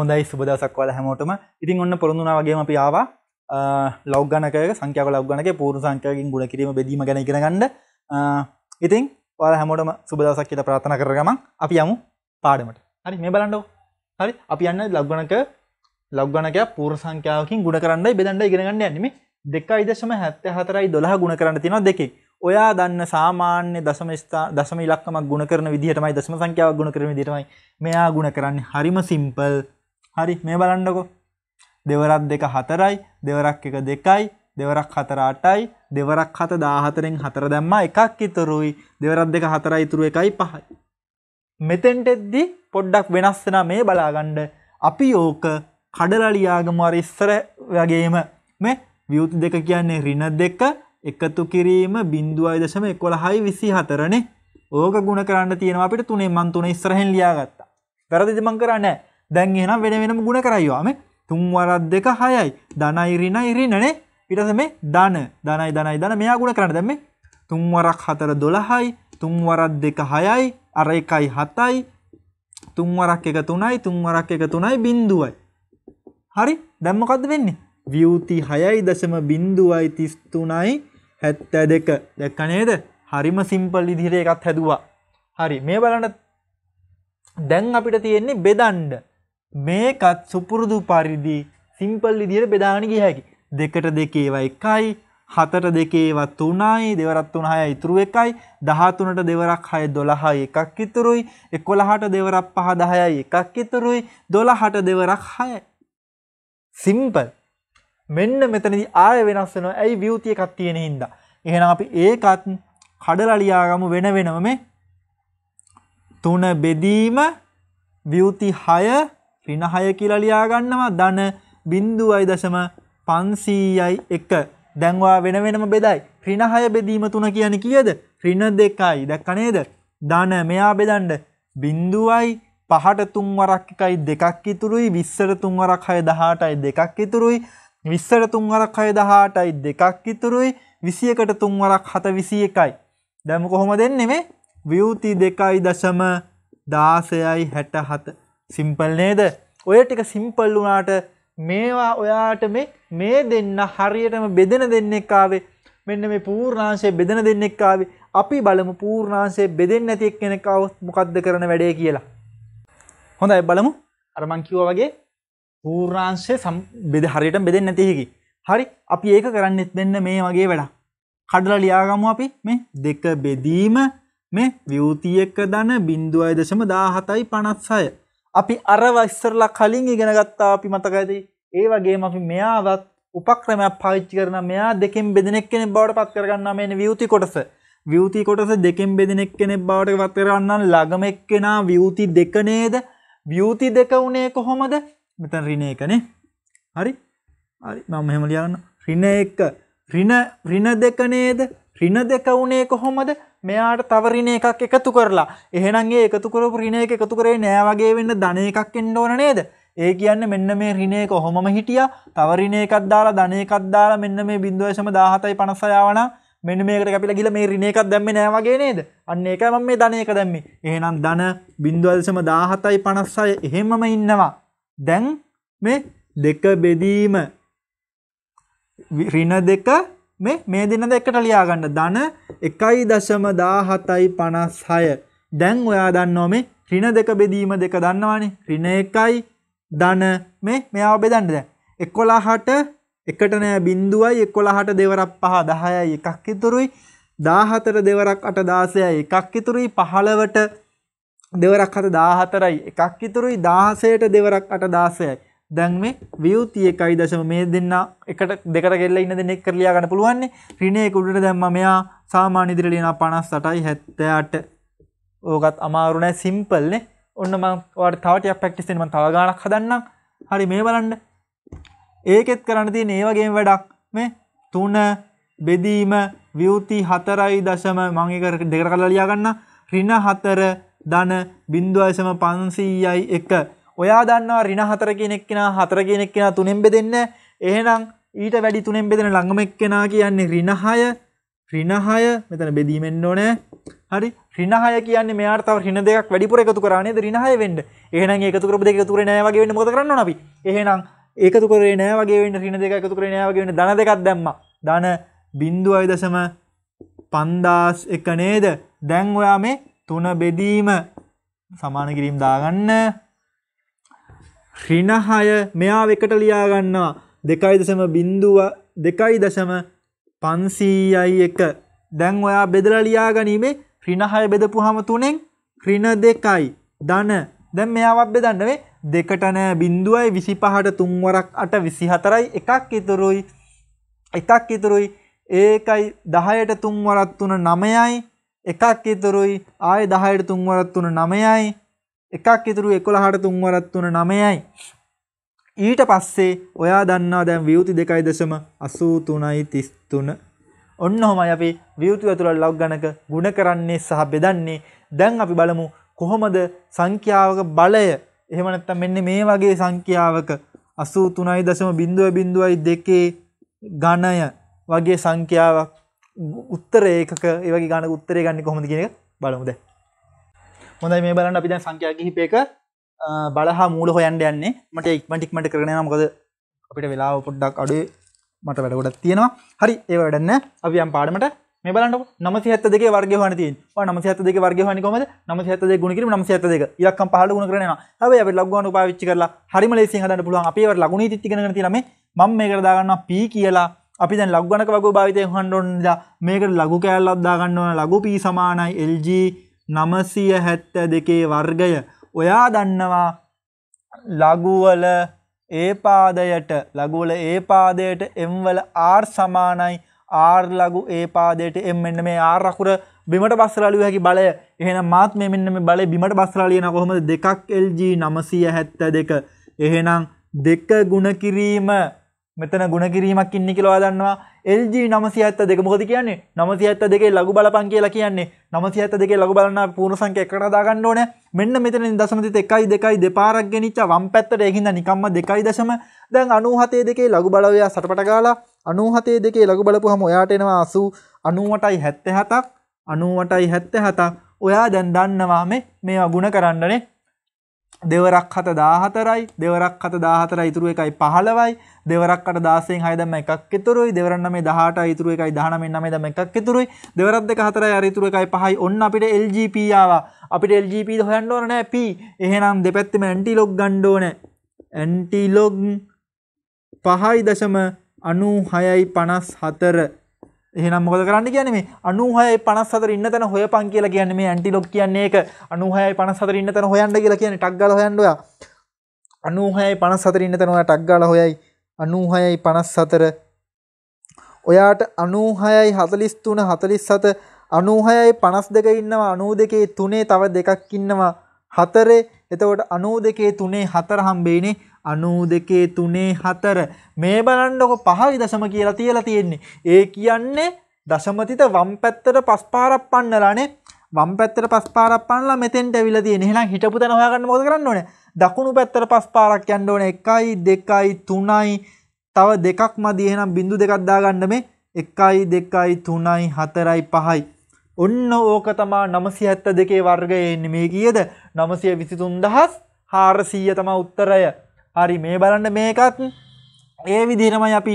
හොඳයි සුබදසක් වල හැමෝටම ඉතින් ඔන්න පොරොඳුනා වගේම අපි ආවා ලොග් ගණකයක සංඛ්‍යාව ලොග් ගණකේ පූර්ණ සංඛ්‍යාවකින් ගුණ කිරීම බෙදීම ගැන ඉගෙන ගන්න. ඉතින් ඔයාලා හැමෝටම සුබ දවසක් කියලා ප්‍රාර්ථනා කර ගමන් අපි යමු පාඩමට. හරි මේ බලන්නකෝ. හරි අපි යන්නේ ලොග් ගණක ලොග් ගණකයක් පූර්ණ සංඛ්‍යාවකින් ගුණ කරන්නයි බෙදන්නයි ඉගෙන ගන්න යන්නේ මේ. 2.74යි 12 ගුණ කරන්න තියෙනවා දෙකේ. ඔයා දන්න සාමාන්‍ය දසම දසම ඉලක්කමක් ගුණ කරන විදිහටමයි දසම සංඛ්‍යාවක් ගුණ කරන විදිහටමයි මෙයා ගුණ කරන්නේ හරිම සිම්පල් හරි මේ බලන්නකෝ දෙවරක් දෙක හතරයි දෙවරක් එක දෙකයි දෙවරක් හතර අටයි දෙවරක් හත දාහතරෙන් හතර දැම්මා එකක් ඉතුරුයි දෙවරක් දෙක හතරයි ඉතුරු එකයි පහයි මෙතෙන්ට එද්දි පොඩ්ඩක් වෙනස් වෙනා මේ බලාගන්න අපි ඕක කඩලා ලියාගමු අර ඉස්සර වගේම මේ විවෘති දෙක කියන්නේ ඍණ දෙක එකතු කිරීම 0.1124 නේ ඕක ගුණ කරන්න තියෙනවා අපිට තුනේ මන් තුන ඉස්සරහින් ලියාගත්තා වැරදිද මං කරන්නේ නැහැ දැන් එහෙනම් වෙන වෙනම ගුණ කරයිවා මේ තුන් වරක් දෙක 6යි ධනයි ඍණයි ඍණනේ ඊට පස්සේ මේ ධන ධනයි ධනයි ධන මෙයා ගුණ කරන්න දැන් මේ තුන් වරක් 4 12යි තුන් වරක් දෙක 6යි අර එකයි 7යි තුන් වරක් එක 3යි තුන් වරක් එක 3යි බිඳුවයි හරි දැන් මොකද්ද වෙන්නේ විවුති 6.0.33යි 72 දැක්ක නේද හරිම සිම්පල් විදිහට එකක් හැදුවා හරි මේ බලන්න දැන් අපිට තියෙන්නේ බෙදන්න මේකත් සුපුරුදු පරිදි සිම්පල් විදිහට බෙදාගෙන ගිය හැකි. දෙකට දෙකේවා එකයි, හතට දෙකේවා තුනයි, දෙවරක් තුන හය ඉතුරු එකයි, 13ට දෙවරක් හය 12 එකක් ඉතුරුයි, 11ට දෙවරක් පහ 10යි එකක් ඉතුරුයි, 12ට දෙවරක් හයයි. සිම්පල්. මෙන්න මෙතනදී ආය වෙනස් වෙනවා. ඇයි විවුති එකක් තියෙන හින්දා. එහෙනම් අපි ඒකත් කඩලා ලියාගමු වෙන වෙනම මේ තුන බෙදීම විවුති 6 ඍණ 6 කියලා ලියා ගන්නවා ධන 0.500යි 1. දැන් ඔයා වෙන වෙනම බෙදයි. ඍණ 6 බෙදීම 3 කියන්නේ කීයද? ඍණ 2යි. දැක්ක නේද? ධන මෙයා බෙදන්න 0.5 පහට තුන් වරක් එකයි දෙකක් ඉතුරුයි 20ට තුන් වරක් 6 18යි දෙකක් ඉතුරුයි 20ට තුන් වරක් 6 18යි දෙකක් ඉතුරුයි 21ට තුන් වරක් 7 21යි දැන් කොහොමද එන්නේ මේ විවුති 2.16යි 67 සිම්පල් නේද ඔය ටික සිම්පල් වුණාට මේවා ඔයාට මේ මේ දෙන්න හරියටම බෙදෙන දෙන්නෙක් ආවේ මෙන්න මේ පූර්ණාංශය බෙදෙන දෙන්නෙක් ආවේ අපි බලමු පූර්ණාංශය බෙදෙන්නේ නැති එක්කෙනෙක් આવොත් මොකද්ද කරන වැඩේ කියලා හොඳයි බලමු අර මං කිව්වා වගේ පූර්ණාංශය බෙද හරියටම බෙදෙන්නේ නැති එකකි හරි අපි ඒක කරන්නෙත් මෙන්න මේ වගේ වැඩක් කඩලා ලියාගමු අපි මේ දෙක බෙදීම මේ විවෘතියක ධන 0.17යි 56 අපි අරව ඉස්සරලා කලින් ඉගෙන ගත්තා අපි මතක ඇති. ඒ වගේම අපි මෙයාවත් උපක්‍රමයක් පාවිච්චි කරන මෙයා දෙකෙන් බෙදෙනෙක් කෙනෙක් බවට පත් කරගන්නා මේ විවෘති කොටස. විවෘති කොටස දෙකෙන් බෙදෙනෙක් කෙනෙක් බවට පත් කරගන්නා ළඟම එක්කෙනා විවෘති දෙක නේද? විවෘති දෙක උනේ කොහොමද? මෙතන ඍණ එකනේ. හරි? හරි මම මෙහෙම ලියන්න. ඍණ 1 ඍණ ඍණ දෙක නේද? ඍණ දෙක උනේ කොහොමද? මෙයාට තව ඍණ එකක් එකතු කරලා එහෙනම් ඒ එකතු කරපු ඍණ එක එකතු කරේ නෑ වගේ වෙන්න ධන එකක් එන්න ඕන නේද? ඒ කියන්න මෙන්න මේ ඍණ එක කොහොමම හිටියා තව ඍණ එකක් දාලා ධන එකක් දාලා මෙන්න මේ 0.1756 ආවනම් මෙන්න මේකට කැපිලා ගිහලා මේ ඍණ එකක් දැම්මේ නෑ වගේ නේද? අන්න ඒකයි මම මේ ධන එක දැම්මේ. එහෙනම් ධන 0.1756 එහෙමම ඉන්නවා. දැන් මේ දෙක බෙදීම ඍණ දෙක මේ මේ දෙන්න දෙකට ලියාගන්න ධන එකයි දශම දාහතයි පනස් හය දැන් ඔයා දන්නෝ මේ රින දෙක බෙදීම දෙක දන්නවානේ රින එකයි ධන මේ මෙයා බෙදන්න දැන් එකොලාහට එකට නෑ බින්දුවයි එකොලාහට දෙවරක් පහ දහයයි එකක් ඉතුරුයි දාහතර දෙවරක් අට දාසයයි එකක් ඉතුරුයි පහළවට දෙවරක් හත දාහතරයි එකක් ඉතුරුයි දාහසයට දෙවරක් අට දාසයයි දැන් මේ විවෘති 1.0 මේ දෙන්න එකට දෙකට ගෙල්ල ඉන්න දෙන්නෙක් කරලා ලියා ගන්න පුළුවන් නේ. ඍණේ උඩට දැම්මා මෙයා සාමාන්‍ය ඉදිරියට ලියනවා 58යි 78. ඕකත් අමාරු නෑ සිම්පල් නේ. ඔන්න මම ඔයාලට තව ටිකක් ප්‍රැක්ටිස් දෙන්න මම තව ගාණක් හදන්නම්. හරි මේ බලන්න. ඒකෙත් කරන්න තියෙන ඒ වගේම වැඩක් මේ 3 බෙදීම විවෘති 4.0 මම ඒක දෙකට කරලා ලියා ගන්න. ඍණ 4 ධන 0.500යි 1 ඔයා දන්නවා ඍණ 4 කියන එක්කෙනා 4 කියන එක්කෙනා තුනෙන් බෙදෙන්න. එහෙනම් ඊට වැඩි තුනෙන් බෙදෙන ළඟම එක්කෙනා කියන්නේ ඍණ 6. ඍණ 6 මෙතන බෙදීමෙන්න ඕනේ. හරි ඍණ 6 කියන්නේ මෙයාට තව ඍණ දෙකක් වැඩිපුර එකතු කරා නේද ඍණ 6 වෙන්න. එහෙනම් ඒ එකතු කරපු දෙක එකතු කරේ නෑ වගේ වෙන්න මොකද කරන්න ඕන අපි? එහෙනම් එකතු කරේ නෑ වගේ වෙන්න ඍණ දෙක එකතු කරේ නෑ වගේ වෙන්න ධන දෙකක් දැම්මා. ධන 0.5001 නේද? දැන් ඔයා මේ තුන බෙදීම සමාන කිරීම දාගන්න ඍණ 6 මෙයාව එකට ලියා ගන්නවා 2.02.501 දැන් ඔයා බෙදලා ලියා ගැනීමේ ඍණ 6 බෙදපුවාම 3ෙන් ඍණ 2යි ධන දැන් මෙයාවත් බෙදන්න මේ දෙකට නෑ බිඳුවයි 25ට 3 වරක් 8 24යි එකක් ඉතුරුයි එකක් ඉතුරුයි ඒකයි 10ට 3 වරක් 3 9යි එකක් ඉතුරුයි ආය 10ට 3 වරක් 3 9යි එකක් ඉතුරු 11ට 3 වරත් තුන 9යි. ඊට පස්සේ ඔයා දන්නවා දැන් විවෘති 2.8333 ඔන්න ඔහමයි අපි විවෘති ඇතුළත් ලොග් ගණක ගුණ කරන්නේ සහ බෙදන්නේ. දැන් අපි බලමු කොහොමද සංඛ්‍යාවක බලය එහෙම නැත්නම් මෙන්න මේ වගේ සංඛ්‍යාවක 83.02 ගණය වගේ සංඛ්‍යාවක් උත්තර ඒකක ඒ වගේ ගණක උත්තරේ ගන්න කොහොමද කියන එක බලමු දැන් හොඳයි මේ බලන්න අපි දැන් සංඛ්‍යා කිහිපයක බලහා මූල හොයන්න යන්නේ මට ඉක්මනට ඉක්මනට කරගෙන යනවා මොකද අපිට වෙලාව පොඩ්ඩක් අඩුයි මට වැඩ ගොඩක් තියෙනවා හරි ඒ වැඩ නැහැ අපි යම් පාඩමට මේ බලන්නකො 972 වර්ගය හොයන්න තියෙන්නේ. ඔය 972 වර්ගය හොයන්නේ කොහමද? 972 ගුණ කිරීම 972. ඉලක්කම් 15 ගුණ කරගෙන යනවා. හැබැයි අපිට ලඝු ගණන පාවිච්චි කරලා හරිම ලේසියෙන් හදන්න පුළුවන්. අපි ඒවට ලඝු නීතිත් ඉගෙනගෙන තියෙනවා මේ. මම මේකට දාගන්නවා p කියලා. අපි දැන් ලඝු ගණක වර්ගෝ භාවිතයෙන් හොයන්න ඕන නිසා මේකට ලඝු කෑල්ලක් දාගන්න ඕන. ලඝු p සමානයි lg නමසිය හැත්ත දෙකේ වර්ගය ඔයා දන්නවා ලගුවල ඒ පාදයට ලගුවල ඒ පාදයට එම්වල ආර් සමානයි ආර් ලගු ඒ පාදයට එම් මෙන්න මේ ආර් අකුර බිමට බස්සලාලිය හැකි බලය එහෙනම් මාත් මේ මෙන්න මේ බලය බිමට බස්සලාලියන කොහොමද දෙකක් LG 972 එහෙනම් දෙක ගුණ කිරීම මෙතන ගුණ කිරීමක් ඉන්න කියලා දන්නවා LG 972 මොකද කියන්නේ 972 ලඝු බලපන් කියලා කියන්නේ 972 ලඝු බලන පූර්ණ සංඛ්‍යා එකට දාගන්න ඕනේ මෙන්න මෙතනින් දශම තිත 1 2 දෙපාරක් ගෙනිච්ච වම් පැත්තට ඒකින්ද නිකම්ම 2 දශම දැන් 97 දෙකේ ලඝු බලවයා සටපට ගාලා 97 දෙකේ ලඝු බලපුවම ඔයාට එනවා 80 98යි 77ක් 98යි 77ක් ඔයා දැන් දන්නවා මේ මේවා ගුණ කරන්නනේ දෙවරක් හත 14යි දෙවරක් හත 14 ඉතුරු එකයි 15යි දෙවරක් අට 16න් 6 දැම්ම එකක් ඉතුරුයි දෙවරක් 9 18යි ඉතුරු එකයි 19න් 9 දැම්ම එකක් ඉතුරුයි දෙවරක් දෙක 4යි අර ඉතුරු එකයි 5යි ඔන්න අපිට LGP ආවා අපිට LGP ද හොයන්න ඕන නෑ P එහෙනම් දෙපැත්තෙම ඇන්ටිලොග් ගන්න ඕනේ ඇන්ටිලොග් 5.96යි 54 එහෙනම් මොකද කරන්න කියන්නේ මේ 96යි 54 ඉන්න තැන හොයපන් කියලා කියන්නේ මේ ඇන්ටිලොග් කියන්නේ ඒක 96යි 54 ඉන්න තැන හොයන්න කියලා කියන්නේ ටක් ගාලා හොයන්න ඔයා 96යි 54 ඉන්න තැන ඔයා ටක් ගාලා හොයයි 96යි 54 ඔයාට 96යි 43 47 96යි 52 ඉන්නවා 92 3 තව දෙකක් ඉන්නවා 4 එතකොට 92 3 4 හම්බෙන්නේ අනූ දෙකේ තුනේ හතර මේ බලන්නකො පහවි දශම කියලා තියලා තියෙන්නේ. ඒ කියන්නේ දශමතිත වම් පැත්තට පස් පාරක් පන්නලානේ. වම් පැත්තට පස් පාරක් පන්නලා මෙතෙන්ට ඇවිල්ලා තියෙන්නේ. එහෙනම් හිටපු තැන හොයාගන්න මොකද කරන්න ඕනේ? දකුණු පැත්තට පස් පාරක් යන්න ඕනේ. 1යි 2යි 3යි තව දෙකක් මදි. එහෙනම් බිංදු දෙකක් දාගන්න මේ 1යි 2යි 3යි 4යි 5යි. ඔන්න ඕක තමා 972 වර්ගයේ එන්නේ. මේ කීයද? 923400 තමයි උත්තරය. හරි මේ බලන්න මේකත් ඒ විදිහමයි අපි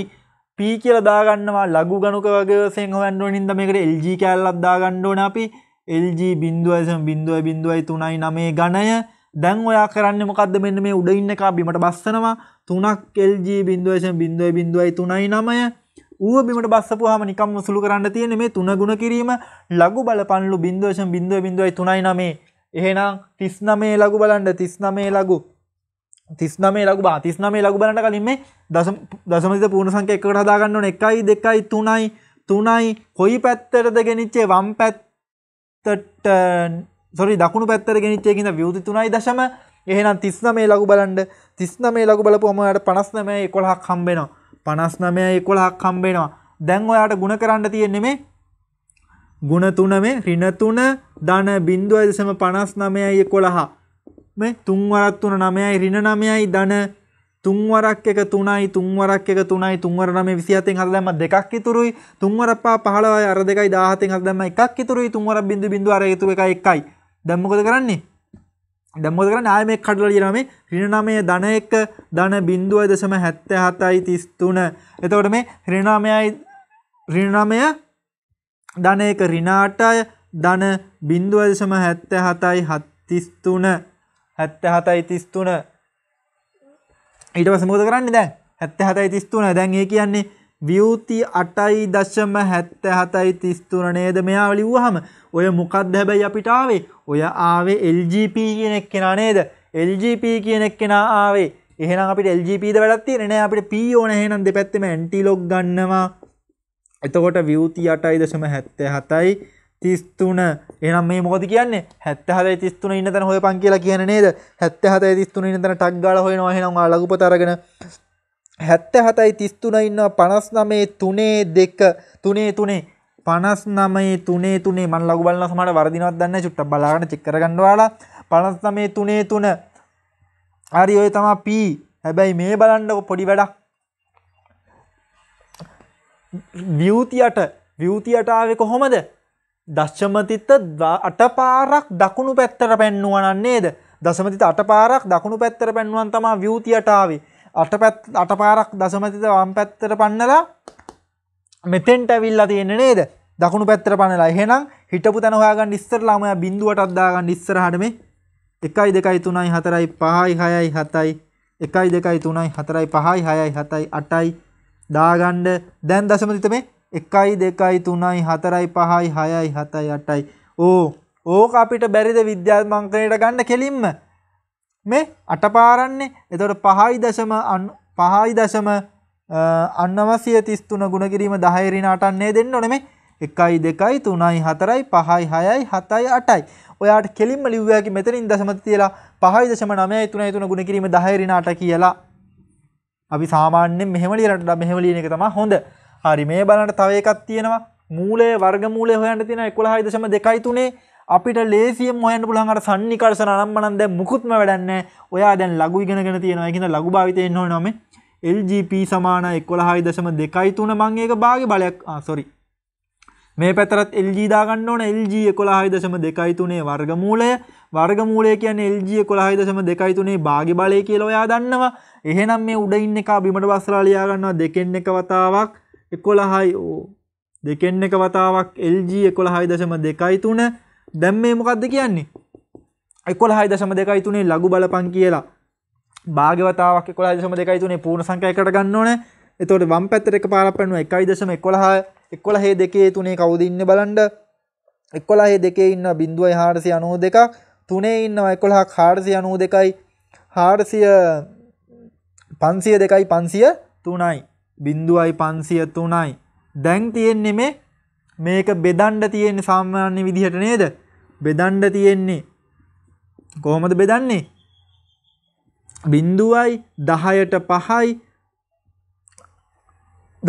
පී කියල දාගන්නවා ලගු ගණුක වගේසෙන් හොවන්ඩුව නින්ද මේකට එල්ජ කැල්ලක් දාගණ්ඩෝන අපි එල්ජ බින්දුවසම් බින්දුව බින්දුවයි තුනයි නමේ ගණය දැන් ඔයා කරන්න මොකක්ද මෙන්න මේ උඩ ඉන්න එකා බිමට බස්සනවා තුනක් එල්ජ බින්දුවසම් බින්දුව බින්දුවයි තුනයි නමය ඌ බිමට බස්සපුහම නිකම් මුසුළු කරන්න තියෙන මේ තුන ගුණ කිරීම ලගු බලපන්ලු බින්දුවශම් බින්දුව බින්දුවයි තුනයි නමේ එහෙනම් තිස් නමේ ලගු බලන්ඩ තිස් නමේ ලගු තිස්නමේ ලකු බා තිස්නමේ ලකු බලට කලින් මේ දසම දසමත පූර්ණ සංඛ්‍ය එකට හදාගන්න එකයි දෙකයි තුනයි තුනයි කොයි පැත්තටද ගෙනනිච්චේ වම් පැත්තට සොරි දකුණු පැත්තර ගෙනනිච්චේ කියන විවෘති තුනයි දශම එහෙනම් තිස්නමේ ලකු බලන්න තිස්නමේ ලකු බලපුවමයට පනස්නමය එකොළහක් හම්බෙනවා පනස්නමය එකොළහක් හම්බෙනවා දැන් ඔයාට ගුණ කරන්න තියෙන්නේ මේ ගුණ තුන මේ රිණ තුන ධන බින්දුවයි දශම පනස් නමයයි එකොළහා මේ තුන්වරක් තුන නමයයි රින නමයයි ධන තුන්වරක් එක තුනයි තුන්වරක් එක තුනයි තුන්වර නමේ 27න් හද දැම්ම දෙකක් ඉතුරුයි තුන්වර පහ 15යි අර දෙකයි 17න් හද දැම්ම එකක් ඉතුරුයි තුන්වර බිඳු බිඳු අර ඉතුරු එක එකයි දැන් මොකද කරන්නේ දැන් මොකද කරන්නේ ආයෙ මේක කඩලා ලියනවා මේ ඍණ 9 ධන 1 ධන 0.77යි 33 එතකොට මේ ඍණ 9යි ඍණ 9 ධන 1 ඍණ 8යි ධන 0.77යි 33 හැත්ත හතයි තිස්තුන ඊට පස මුද කරන්න දැන් හැත්ත හතයි තිස්තුන දැන් ඒ කියන්නේ වියූති අටයි දශම හැත්ත හතයි තිස්තුන නේද මෙයා ලිව්වහම ඔය මොකක්ද හැබැයි අපිට ආවේ ඔය ආවේ LGP කියන එක්කෙනා නේද LGP කියන එක්කෙනා ආවේ එහෙනම් අපිට LGP ද වැඩක් තියෙන්නේ නැහැ අපිට P ඕන එහෙනම් දෙපැත්තෙම ඇන්ටි ලොග් ගන්නවා එතකොට වියූති 8.77යි තිස්තුන එනම් මේ මොකද කියන්නේ හැත්තහතයි තිස්තුන ඉන්න තැන හොයපන් කියලා කියන නේද හැත්තහතයි තිස්තුන ඉන්න තැන ටක් ගාලා හොයනවා එහෙනම් ඔයාලා ලඝුපත අරගෙන හැත්තහතයි තිස්තුන ඉන්නවා පනස් නමේ තුනේ දෙක තුනේ තුනේ පනස් නමේ තුනේ තුනේ මන් ලඝු බලන සමහර වරදිනවත් දන්නේ චුට්ටක් බලාගෙන චෙක් කරගන්න ඔයාලා පනස් නමේ තුනේ තුන හරි ඔය තමයි පී හැබැයි මේ බලන්නකො පොඩි වැඩක් විවතියට විවතියට ආවේ කොහොමද දශ්චමතිත්ත අටපාරක් දකුණු පැත්තර පැන්නුවනන්නේද දසමතිත අටපාරක් දකුණු පැත්තර පැන්නුවන් තමා වියතියටාවේ අටපැත් අටපාරක් දසමතිත වම් පැත්තර පන්නලා මෙතෙන්ට ඇවිල්ලා තියෙන නේද දකුණු පැත්තර පන්නලා එහෙනම් හිටපු තැන හොයාගන්න ඉස්සරලාම ඔයා බිඳුවටත් දාගන්න ඉස්සරහට මේ 1 2 3 4 5 6 7 1 2 3 4 5 6 7 8 දාගන්න දැන් දසමතිත මේ එකයි දෙකයි තුනයි හතරයි පහයි හයයි හතයි අටයි ඕ ඕක අපිට බැරිද විද්‍යාත්මංකනයට ගන්න කෙලින්ම මේ අටපාරන්නේ එතොට පහයි දශම පහයි දශම අන්නවසිය තිස්තුන ගුණකිරීම දහයිරින අටන්නේ දෙන්න ඕනෙ මේ එකයි දෙකයි තුනයි හතරයි පහයි හයයි හතයි අටයි ඔයාට කෙලින්ම ලිව්වයාකි මෙතරින් දශමත තියලා පහයි දශම නමයයි තුනයි තුන ගුණකිරීම දහයිරින අට කියලා අපි සාමාන්‍යෙන් මෙහෙම ලියනට මෙහෙම ලියන එක තමයි හොඳ හරි මේ බලන්න තව එකක් තියෙනවා මූලය වර්ගමූලය හොයන්න තියෙන 11.2 අපිට ලේසියෙන් හොයන්න පුළුවන් අර සන්නිකර්ෂණ අනම්මනම් දැන් මුකුත්ම වැඩක් නැහැ. ඔයා දැන් ලඝු ඉගෙනගෙන තියෙනවා. ඒ කියන්නේ ලඝු භාවිතයෙන් හොයනවා මේ LGP සමාන 11.23 මං ඒක භාගේ බලයක් ආ සෝරි. මේ පැතරත් LG දාගන්න ඕන LG 11.23 වර්ගමූලය වර්ගමූලය කියන්නේ LG 11.23 භාගේ බලය කියලා ඔයා දන්නවා. එහෙනම් මේ උඩ ඉන්න එක බිමට බස්සලා ලියා ගන්නවා දෙකෙන් එක වතාවක් එකොළහයි ඕ දෙකෙන් එක වතාවක් LG එකොළහයි දශම දෙකයි තුන දැම් මේ මොකක්ද කියන්නේ එකොළහයි දශම දෙකයි තුනේ ලගු බලපන් කියලා භාගවතාවක් එකොළහයි දශම දෙකයි තුනේ පූර්ණ සංඛ්‍යාවකට ගන්න ඕනේ එතකොට වම් පැත්තට එක පාරක් පෙන්වන 1.11 11 දෙකේ තුනේ කවුද ඉන්නේ බලන්න 11 දෙකේ ඉන්න 0.492ක් තුනේ ඉන්නවා 11ක් 492යි 400 502යි 503යි බින්දුවයි 503යි. දැන් තියෙන්නේ මේ මේක බෙදන්න තියෙන්නේ සාමාන්‍ය විදිහට නේද? බෙදන්න තියෙන්නේ කොහොමද බෙදන්නේ? බින්දුවයි 10ට 5යි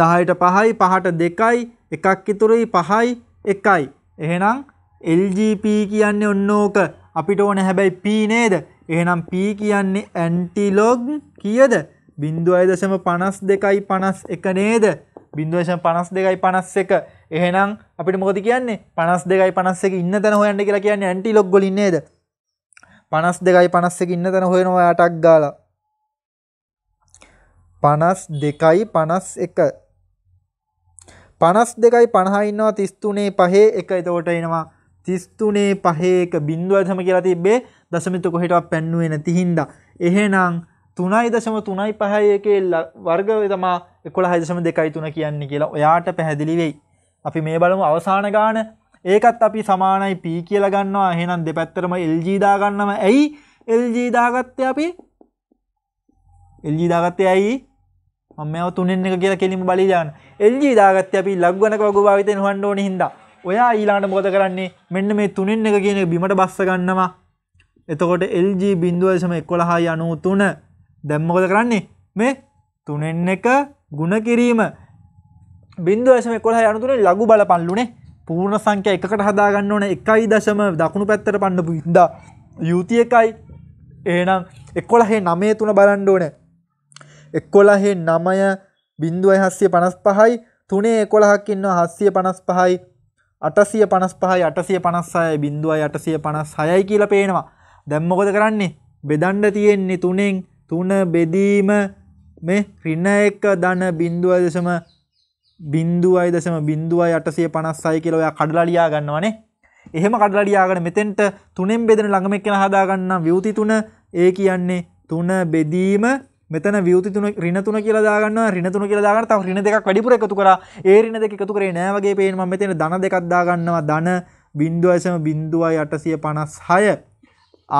10ට 5යි 5ට 2යි එකක් ඉතුරුයි 5යි 1යි එහෙනම් LGP කියන්නේ ඔන්න ඕක අපිට ඕන හැබැයි P නේද එහෙනම් P කියන්නේ ඇන්ටිලොග් කීයද 0.52යි 51 නේද? 0.52යි 51. එහෙනම් අපිට මොකද කියන්නේ? 52යි 51 ඉන්න තැන හොයන්න කියලා කියන්නේ ඇන්ටිලොග් වලින් නේද? 52යි 51 ඉන්න තැන හොයනවා යාටක් ගාලා. 52යි 51 පනස් දෙකයි පණහයින්නවා තිස්තුනේ පහේ එක එතකොට එනවා තිස්තුනේ පහේක බින්දුවදම කියලා තිබ්බේ දශමිත කොහෙටවත් පැන්නුවේ නැති හින්දා. එහෙනම් තුනයි දශම තුනයි පහය එක වර්ග තමා එකොළ හදශම දෙකයි තුන කියන්නේ කියලා ඔයාට පැහැදිලි වෙයි. අපි මේ බලමු අවසාන ගාන ඒකත් අපි සමානයි පී කියලා ගන්නවා එහෙනම් දෙපැත්තරම LG දාගන්නම ඇයි LG දාගත්තේ අපි LG දාගත්තේ ඇයි මම මේව තුනෙන් එක කියලා කෙලින්ම බලී දාන්න LG දාගත්තේ අපි ලඝු ගණක වගු භාවිතයෙන් හොයන්න ඕනේ හින්දා ඔයා ඊළඟට මොකද කරන්නේ මෙන්න මේ තුනෙන් එක කියන එක බිමට බස්ස ගන්නවා එතකොට LG 0.11593 දැම්මකොද කරන්නේ මේ තුනෙන් එක ගුණ කිරීම බින්දු ඇසම කොළ යනතුරේ ලගු බල පල්ලුනේ පූර්ණ සංකය එකට හදාගන්න ඕන එකයි දශම දකුණු පැත්තර පන්නපු ඉද යුති එකයි ඒනම් එක්කොලහේ නමේ තුන බලන්න ඕන එක්කොලහේ නමය බින්දුවයි හස්සේ පනස් පහයි තුනේ එකොළහක් ඉන්න හස්සිය පනස් පහයි අටසිය පනස් පහයි අටසිය පනස්සාය බින්දුවයි අටසිය පනස් හයයි කියල පේනවා දැම්මකොද කරන්නේ බෙදන්ඩ තියෙන්නේ තුනෙන් තුන බෙදීම මේ ඍණ 1 ධන 0.0.0.856 කියලා ඔයා කඩලා ලියා ගන්නවනේ. එහෙම කඩලා ලියාගෙන මෙතෙන්ට තුනෙන් බෙදෙන ළඟම එක්කන හදා ගන්නම් විවුති තුන ඒ කියන්නේ තුන බෙදීම මෙතන විවුති තුන ඍණ තුන කියලා දාගන්නවා ඍණ තුන කියලා දාගන්න තව ඍණ දෙකක් වැඩිපුර එකතු කරා ඒ ඍණ දෙක එකතු කරේ නෑ වගේ පේන මම මෙතන ධන දෙකක් දාගන්නවා ධන 0.0.856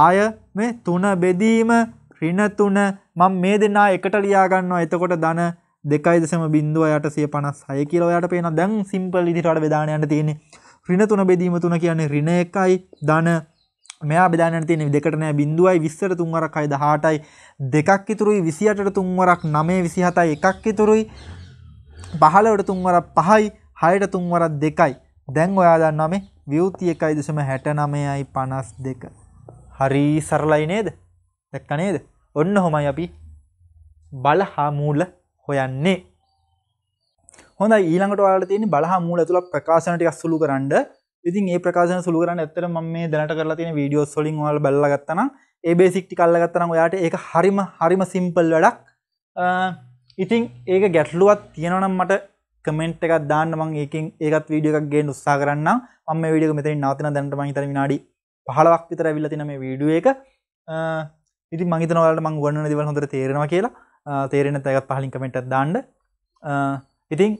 ආය මේ තුන බෙදීම ඍණ 3 මම මේ දෙන්නා එකට ලියා ගන්නවා. එතකොට ධන 2.0856 කියලා ඔයාලට පේනවා. දැන් සිම්පල් විදිහට වඩා බෙදාන යන්න තියෙන්නේ. ඍණ 3 බෙදීම 3 කියන්නේ ඍණ 1යි ධන මෙයා බෙදාන යන්න තියෙන්නේ දෙකට නෑ 0යි 20ට 3 වරක් 6 18යි දෙකක් ඉතුරුයි 28ට 3 වරක් 9 27යි එකක් ඉතුරුයි 15ට 3 වරක් 5යි 6ට 3 වරක් 2යි. දැන් ඔයා දන්නවා මේ විවෘති 1.59යි 52. හරි සරලයි නේද? දැක්ක නේද ඔන්න හොමයි අපි බල හාමූල හොයන්නේ හොඳ ඊළඟට ඔයාලට තියෙන බල හාමූල තුළ ප්‍රකාශන ටිකක් සුළු කරන්න ඉතින් ඒ ප්‍රකාශන සුළු කරන්න ඇත්තට මම මේ දැනට කරලා තියෙන වීඩියෝස් වලින් ඔයාලා බලලා ගත්තා නම් ඒ බේසික් ටික අල්ලා ගත්තා නම් ඔයාලට ඒක හරිම හරිම සිම්පල් වැඩක් ඉතින් ඒක ගැටලුවක් තියෙනවා නම් මට කමෙන්ට් එකක් දාන්න මම ඒකෙන් ඒකත් වීඩියෝ එකක් ගේන්න උත්සාහ කරන්නම් මම මේ වීඩියෝ එක මෙතනින් නවතින දැනට මම හිතන විනාඩි 15ක් විතර ඇවිල්ලා තියෙන මේ වීඩියෝ එක ඉති මගේ නොවලට මං වන්න දෙවල් හොඳට තේරෙනවා කියලා තේරෙන තැගත් පහලින් කමෙන්ට දාන්ඩ ඉතින්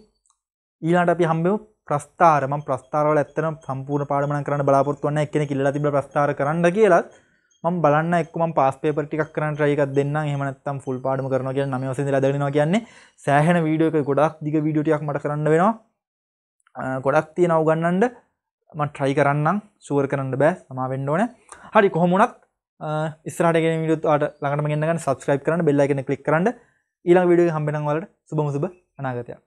ඊලාට අපි හම්බෝ ප්‍රස්ථාරම ප්‍රස්ථාරවල ඇත්තන සම්පූර්ණ පාඩමන කරන්න බලාපොත්වන්න එකන කිල්ල තිබ ප්‍රස්ථාර කරන්න කියලත් මං බලන්න එක්ම පස්පේපටික් කරන්න රයක දෙන්න හමනත්තම් ෆුල් පාඩම කරන කිය නමස දනවා කියන්නේ සෑහන වීඩියෝක ගොඩක් දිග වීඩියෝටයක් මට කරන්න වෙනවා ගොඩක් තියෙන අවගන්නන්ට මට ට්‍රයි කරන්නම් සුවර් කරන්න බෑ සමා වෙන්න ඕන හරි කොහොමුණක් ස්රට ට ළඟට ගන්න සස්ක්‍රයිප කරන්න බෙල්ලගෙන කලික් කරන්න ඊළඟ විඩිය හම්බෙනවලට සුබම සුබ අනාගතයක්